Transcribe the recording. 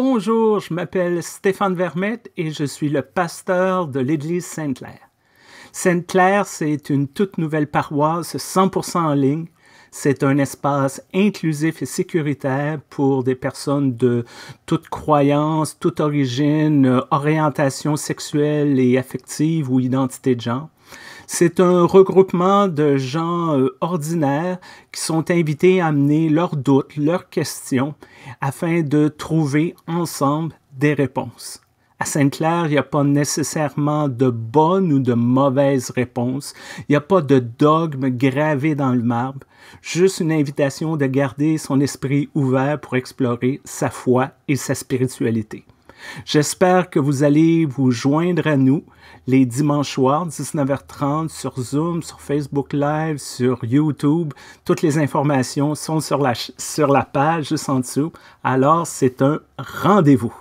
Bonjour, je m'appelle Stéphane Vermette et je suis le pasteur de l'Église Sainte-Claire. Sainte-Claire, c'est une toute nouvelle paroisse 100% en ligne. C'est un espace inclusif et sécuritaire pour des personnes de toute croyance, toute origine, euh, orientation sexuelle et affective ou identité de genre. C'est un regroupement de gens euh, ordinaires qui sont invités à amener leurs doutes, leurs questions, afin de trouver ensemble des réponses. À Sainte-Claire, il n'y a pas nécessairement de bonnes ou de mauvaises réponses. Il n'y a pas de dogme gravé dans le marbre. Juste une invitation de garder son esprit ouvert pour explorer sa foi et sa spiritualité. J'espère que vous allez vous joindre à nous les dimanches soirs, 19h30, sur Zoom, sur Facebook Live, sur YouTube. Toutes les informations sont sur la, sur la page juste en dessous. Alors, c'est un rendez-vous.